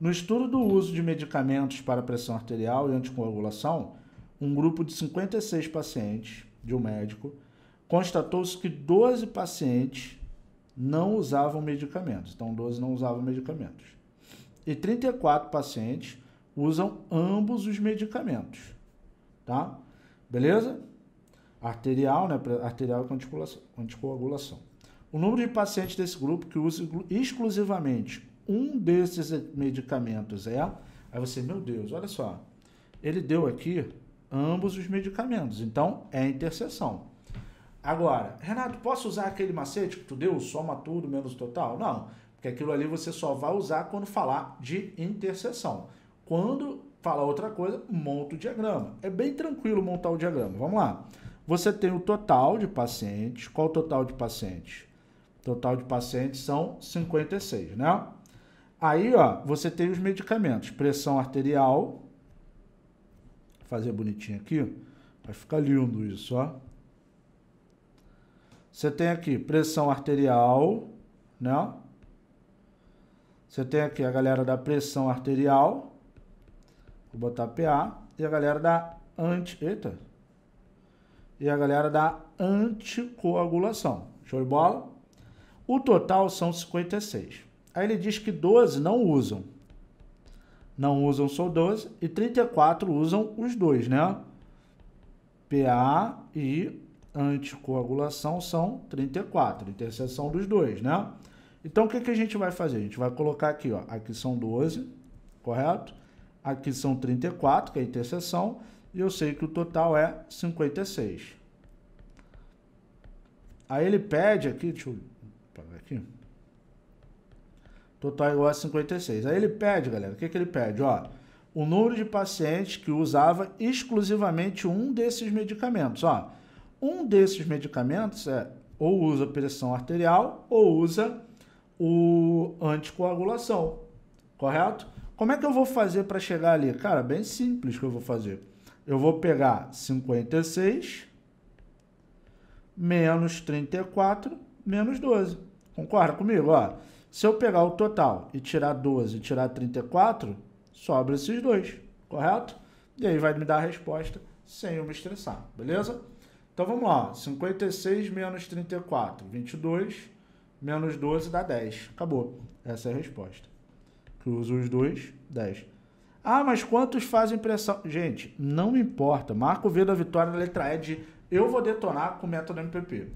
No estudo do uso de medicamentos para pressão arterial e anticoagulação, um grupo de 56 pacientes de um médico constatou-se que 12 pacientes não usavam medicamentos. Então, 12 não usavam medicamentos. E 34 pacientes usam ambos os medicamentos. Tá? Beleza? Arterial, né? Arterial com anticoagulação. O número de pacientes desse grupo que usa exclusivamente um desses medicamentos é. Aí você, meu Deus, olha só. Ele deu aqui ambos os medicamentos. Então, é interseção. Agora, Renato, posso usar aquele macete que tu deu, soma tudo menos total? Não, porque aquilo ali você só vai usar quando falar de interseção. Quando falar outra coisa, monta o diagrama. É bem tranquilo montar o diagrama. Vamos lá. Você tem o total de pacientes. Qual o total de pacientes? Total de pacientes são 56, né? Aí, ó, você tem os medicamentos. Pressão arterial. Vou fazer bonitinho aqui. Vai ficar lindo isso, ó. Você tem aqui pressão arterial, né? Você tem aqui a galera da pressão arterial. Vou botar PA. E a galera da anti... Eita! E a galera da anticoagulação. Show de bola? O total são 56. Aí ele diz que 12 não usam. Não usam só 12 e 34 usam os dois, né? PA e anticoagulação são 34, interseção dos dois, né? Então o que, que a gente vai fazer? A gente vai colocar aqui, ó, aqui são 12, correto? Aqui são 34, que é a interseção, e eu sei que o total é 56. Aí ele pede aqui, deixa eu aqui total igual a 56. Aí ele pede, galera, o que, que ele pede? Ó, o número de pacientes que usava exclusivamente um desses medicamentos. Ó, um desses medicamentos é ou usa pressão arterial ou usa o anticoagulação, correto? Como é que eu vou fazer para chegar ali? Cara, bem simples que eu vou fazer. Eu vou pegar 56 menos 34 menos 12. Concorda comigo? Ó, se eu pegar o total e tirar 12 e tirar 34, sobra esses dois, correto? E aí vai me dar a resposta sem eu me estressar, beleza? Então vamos lá, 56 menos 34, 22, menos 12 dá 10, acabou. Essa é a resposta. Cruzo os dois, 10. Ah, mas quantos fazem pressão? Gente, não importa, marca o V da vitória na letra E de eu vou detonar com o método MPP.